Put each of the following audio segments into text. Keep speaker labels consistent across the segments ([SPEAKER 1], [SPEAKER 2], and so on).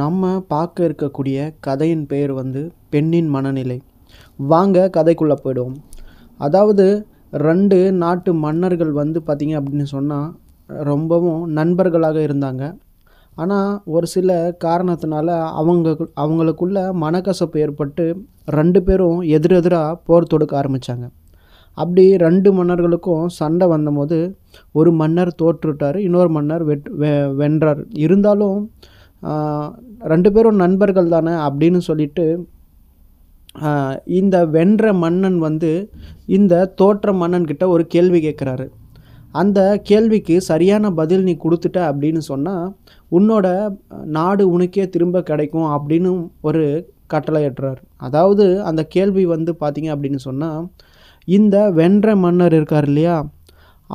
[SPEAKER 1] நம்ம பார்க்க இருக்கக்கூடிய கதையின் பெயர் வந்து பெண்ணின் மனநிலை வாங்க கதைக்குள்ளே போயிடுவோம் அதாவது ரெண்டு நாட்டு மன்னர்கள் வந்து பார்த்திங்க அப்படின்னு சொன்னால் ரொம்பவும் நண்பர்களாக இருந்தாங்க ஆனால் ஒரு சில காரணத்தினால அவங்க அவங்களுக்குள்ள மனக்கசப்பு ஏற்பட்டு ரெண்டு பேரும் எதிரெதிராக போர் தொடுக்க ஆரம்பித்தாங்க அப்படி ரெண்டு மன்னர்களுக்கும் சண்டை வந்தபோது ஒரு மன்னர் தோற்றுட்டார் இன்னொரு மன்னர் வெட் வென்றார் இருந்தாலும் ரெண்டு பேரும் நண்பர்கள் தானே அப்படின்னு சொல்லிட்டு இந்த வென்ற மன்னன் வந்து இந்த தோற்ற மன்னன்கிட்ட ஒரு கேள்வி கேட்குறாரு அந்த கேள்விக்கு சரியான பதில் நீ கொடுத்துட்ட அப்படின்னு சொன்னால் உன்னோட நாடு உனக்கே திரும்ப கிடைக்கும் அப்படின்னு ஒரு ஏற்றுறார் அதாவது அந்த கேள்வி வந்து பார்த்திங்க அப்படின்னு சொன்னால் இந்த வென்ற மன்னர் இருக்கார் இல்லையா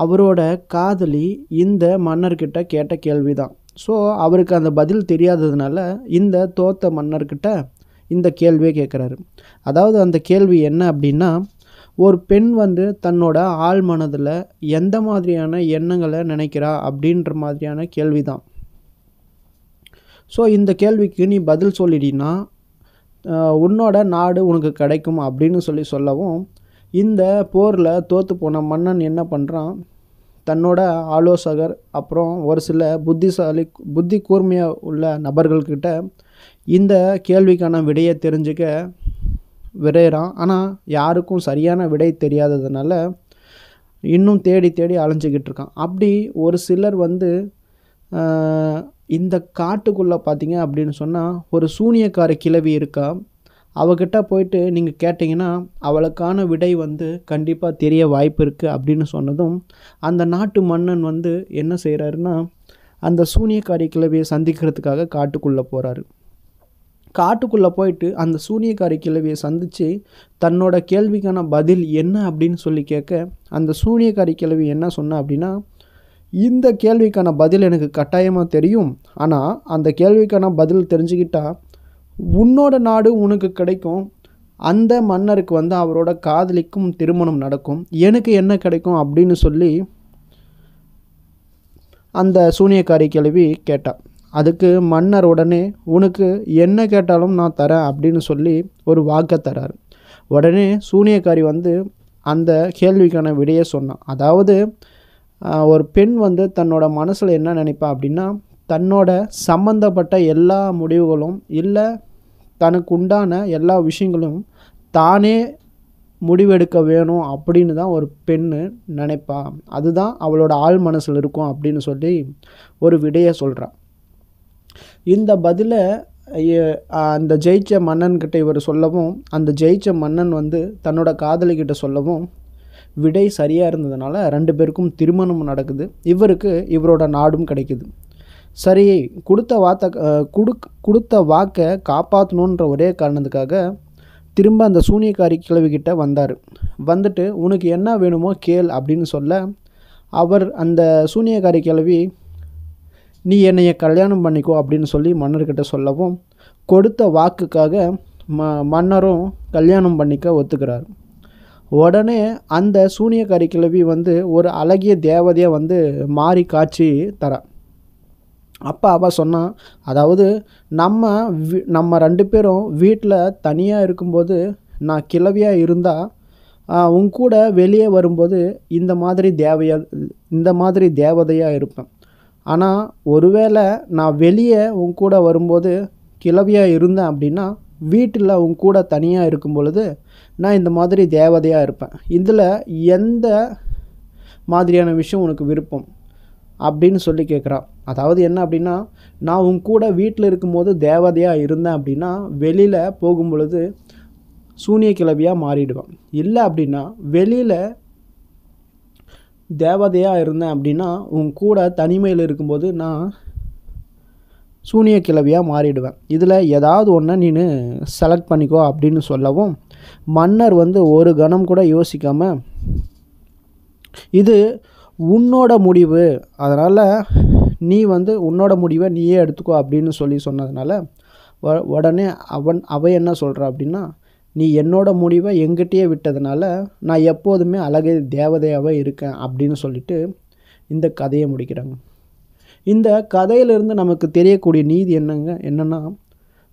[SPEAKER 1] அவரோட காதலி இந்த மன்னர்கிட்ட கேட்ட கேள்வி தான் ஸோ அவருக்கு அந்த பதில் தெரியாததுனால இந்த தோத்த மன்னர்கிட்ட இந்த கேள்வியை கேட்குறாரு அதாவது அந்த கேள்வி என்ன அப்படின்னா ஒரு பெண் வந்து தன்னோட ஆள் மனதில் எந்த மாதிரியான எண்ணங்களை நினைக்கிறா அப்படின்ற மாதிரியான கேள்வி தான் ஸோ இந்த கேள்விக்கு நீ பதில் சொல்லிடினா உன்னோட நாடு உனக்கு கிடைக்கும் அப்படின்னு சொல்லி சொல்லவும் இந்த போரில் தோற்று போன மன்னன் என்ன பண்ணுறான் தன்னோட ஆலோசகர் அப்புறம் ஒரு சில புத்திசாலி புத்தி கூர்மையாக உள்ள நபர்கள்கிட்ட இந்த கேள்விக்கான விடையை தெரிஞ்சுக்க விரைகிறான் ஆனால் யாருக்கும் சரியான விடை தெரியாததுனால இன்னும் தேடி தேடி அலைஞ்சிக்கிட்டு இருக்கான் அப்படி ஒரு சிலர் வந்து இந்த காட்டுக்குள்ளே பார்த்தீங்க அப்படின்னு சொன்னால் ஒரு சூனியக்கார கிழவி இருக்கா அவகிட்ட போயிட்டு நீங்கள் கேட்டிங்கன்னா அவளுக்கான விடை வந்து கண்டிப்பாக தெரிய வாய்ப்பு இருக்குது அப்படின்னு சொன்னதும் அந்த நாட்டு மன்னன் வந்து என்ன செய்கிறாருன்னா அந்த சூனியக்காரி கிழவியை சந்திக்கிறதுக்காக காட்டுக்குள்ளே போகிறாரு காட்டுக்குள்ளே போயிட்டு அந்த சூனியக்காரி கிழவியை சந்தித்து தன்னோட கேள்விக்கான பதில் என்ன அப்படின்னு சொல்லி கேட்க அந்த சூனியக்காரி கிழவி என்ன சொன்ன அப்படின்னா இந்த கேள்விக்கான பதில் எனக்கு கட்டாயமாக தெரியும் ஆனால் அந்த கேள்விக்கான பதில் தெரிஞ்சுக்கிட்டால் உன்னோட நாடு உனக்கு கிடைக்கும் அந்த மன்னருக்கு வந்து அவரோட காதலிக்கும் திருமணம் நடக்கும் எனக்கு என்ன கிடைக்கும் அப்படின்னு சொல்லி அந்த சூனியக்காரி கிழவி கேட்டான் அதுக்கு மன்னர் உடனே உனக்கு என்ன கேட்டாலும் நான் தரேன் அப்படின்னு சொல்லி ஒரு வாக்கை தரார் உடனே சூனியக்காரி வந்து அந்த கேள்விக்கான விடையை சொன்னான் அதாவது ஒரு பெண் வந்து தன்னோட மனசில் என்ன நினைப்பா அப்படின்னா தன்னோட சம்மந்தப்பட்ட எல்லா முடிவுகளும் இல்லை தனக்கு உண்டான எல்லா விஷயங்களும் தானே முடிவெடுக்க வேணும் அப்படின்னு தான் ஒரு பெண்ணு நினைப்பா அதுதான் அவளோட ஆள் மனசில் இருக்கும் அப்படின்னு சொல்லி ஒரு விடையை சொல்கிறான் இந்த பதிலை அந்த ஜெயிச்ச மன்னன்கிட்ட இவர் சொல்லவும் அந்த ஜெயிச்ச மன்னன் வந்து தன்னோட காதலிக்கிட்ட சொல்லவும் விடை சரியாக இருந்ததுனால ரெண்டு பேருக்கும் திருமணமும் நடக்குது இவருக்கு இவரோட நாடும் கிடைக்குது சரி கொடுத்த வார்த்தை கொடு கொடுத்த வாக்கை காப்பாற்றணுன்ற ஒரே காரணத்துக்காக திரும்ப அந்த சூனியக்காரி கிழவிக்கிட்ட வந்தார் வந்துட்டு உனக்கு என்ன வேணுமோ கேள் அப்படின்னு சொல்ல அவர் அந்த சூனியக்காரி கிழவி நீ என்னைய கல்யாணம் பண்ணிக்கோ அப்படின்னு சொல்லி மன்னர்கிட்ட சொல்லவும் கொடுத்த வாக்குக்காக ம மன்னரும் கல்யாணம் பண்ணிக்க ஒத்துக்கிறார் உடனே அந்த சூனியக்காரி கிழவி வந்து ஒரு அழகிய தேவதையை வந்து மாறி காட்சி தரான் அப்போ அவள் சொன்னான் அதாவது நம்ம வீ நம்ம ரெண்டு பேரும் வீட்டில் தனியாக இருக்கும்போது நான் கிளவியாக இருந்தால் உன் கூட வெளியே வரும்போது இந்த மாதிரி தேவையா இந்த மாதிரி தேவதையாக இருப்பேன் ஆனால் ஒருவேளை நான் வெளியே உன் கூட வரும்போது கிளவியாக இருந்தேன் அப்படின்னா வீட்டில் உன் கூட தனியாக இருக்கும் பொழுது நான் இந்த மாதிரி தேவதையாக இருப்பேன் இதில் எந்த மாதிரியான விஷயம் உனக்கு விருப்பம் அப்படின்னு சொல்லி கேட்குறான் அதாவது என்ன அப்படின்னா நான் உன் கூட வீட்டில் இருக்கும்போது தேவதையாக இருந்தேன் அப்படின்னா வெளியில் போகும் பொழுது சூனிய கிளவியாக மாறிடுவேன் இல்லை அப்படின்னா வெளியில் தேவதையாக இருந்தேன் அப்படின்னா உன் கூட தனிமையில் இருக்கும்போது நான் சூனிய கிளவியாக மாறிடுவேன் இதில் ஏதாவது ஒன்று நீ செலக்ட் பண்ணிக்கோ அப்படின்னு சொல்லவும் மன்னர் வந்து ஒரு கணம் கூட யோசிக்காமல் இது உன்னோட முடிவு அதனால் நீ வந்து உன்னோட முடிவை நீயே எடுத்துக்கோ அப்படின்னு சொல்லி சொன்னதுனால உடனே அவன் அவ என்ன சொல்கிறா அப்படின்னா நீ என்னோட முடிவை எங்கிட்டயே விட்டதுனால நான் எப்போதுமே அழகை தேவதையாகவே இருக்கேன் அப்படின்னு சொல்லிட்டு இந்த கதையை முடிக்கிறாங்க இந்த கதையிலிருந்து நமக்கு தெரியக்கூடிய நீதி என்னங்க என்னென்னா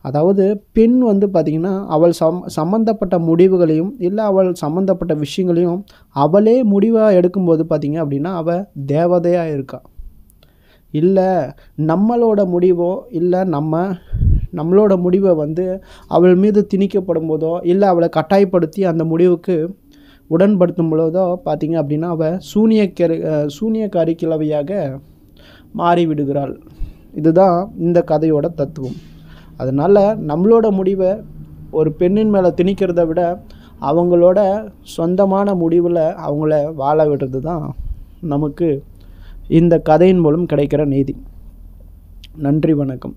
[SPEAKER 1] அதாவது பெண் வந்து பார்த்திங்கன்னா அவள் சம் சம்மந்தப்பட்ட முடிவுகளையும் இல்லை அவள் சம்மந்தப்பட்ட விஷயங்களையும் அவளே முடிவாக எடுக்கும்போது பார்த்திங்க அப்படின்னா அவள் தேவதையாக இருக்காள் இல்லை நம்மளோட முடிவோ இல்லை நம்ம நம்மளோட முடிவை வந்து அவள் மீது திணிக்கப்படும் போதோ இல்லை அவளை கட்டாயப்படுத்தி அந்த முடிவுக்கு உடன்படுத்தும் பொழுதோ பார்த்திங்க அப்படின்னா அவள் சூனியக்கரு சூனியக்காரி கிழவியாக மாறிவிடுகிறாள் இதுதான் இந்த கதையோட தத்துவம் அதனால் நம்மளோட முடிவை ஒரு பெண்ணின் மேலே திணிக்கிறத விட அவங்களோட சொந்தமான முடிவில் அவங்கள வாழ விடுறது தான் நமக்கு இந்த கதையின் மூலம் கிடைக்கிற நீதி நன்றி வணக்கம்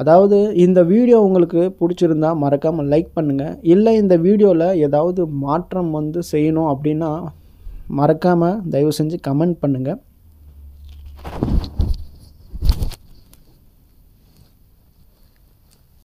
[SPEAKER 1] அதாவது இந்த வீடியோ உங்களுக்கு பிடிச்சிருந்தா மறக்காமல் லைக் பண்ணுங்கள் இல்லை இந்த வீடியோவில் ஏதாவது மாற்றம் வந்து செய்யணும் அப்படின்னா மறக்காமல் தயவு செஞ்சு கமெண்ட் பண்ணுங்கள்